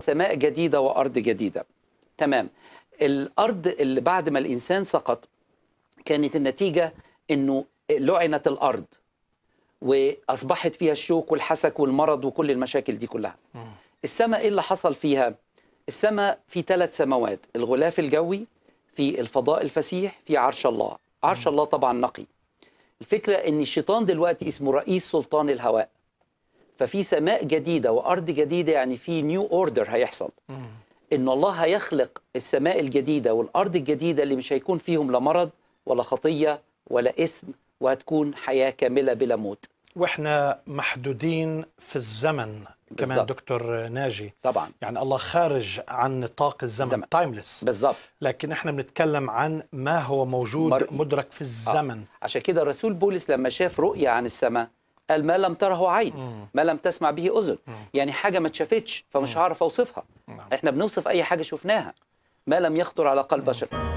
سماء جديدة وأرض جديدة تمام الأرض اللي بعد ما الإنسان سقط كانت النتيجة أنه لعنت الأرض وأصبحت فيها الشوك والحسك والمرض وكل المشاكل دي كلها السماء إيه اللي حصل فيها السماء في ثلاث سماوات الغلاف الجوي في الفضاء الفسيح في عرش الله عرش الله طبعا نقي الفكرة أن الشيطان دلوقتي اسمه رئيس سلطان الهواء ففي سماء جديده وارض جديده يعني في نيو اوردر هيحصل ان الله هيخلق السماء الجديده والارض الجديده اللي مش هيكون فيهم لا مرض ولا خطيه ولا اثم وهتكون حياه كامله بلا موت واحنا محدودين في الزمن بالزبط. كمان دكتور ناجي طبعا يعني الله خارج عن نطاق الزمن زمن. تايمليس بالظبط لكن احنا بنتكلم عن ما هو موجود مر... مدرك في آه. الزمن آه. عشان كده الرسول بولس لما شاف رؤيه عن السماء قال ما لم تره عين ما لم تسمع به أذن يعني حاجة ما اتشافتش فمش هعرف أوصفها نعم. احنا بنوصف أي حاجة شفناها ما لم يخطر على قلب بشر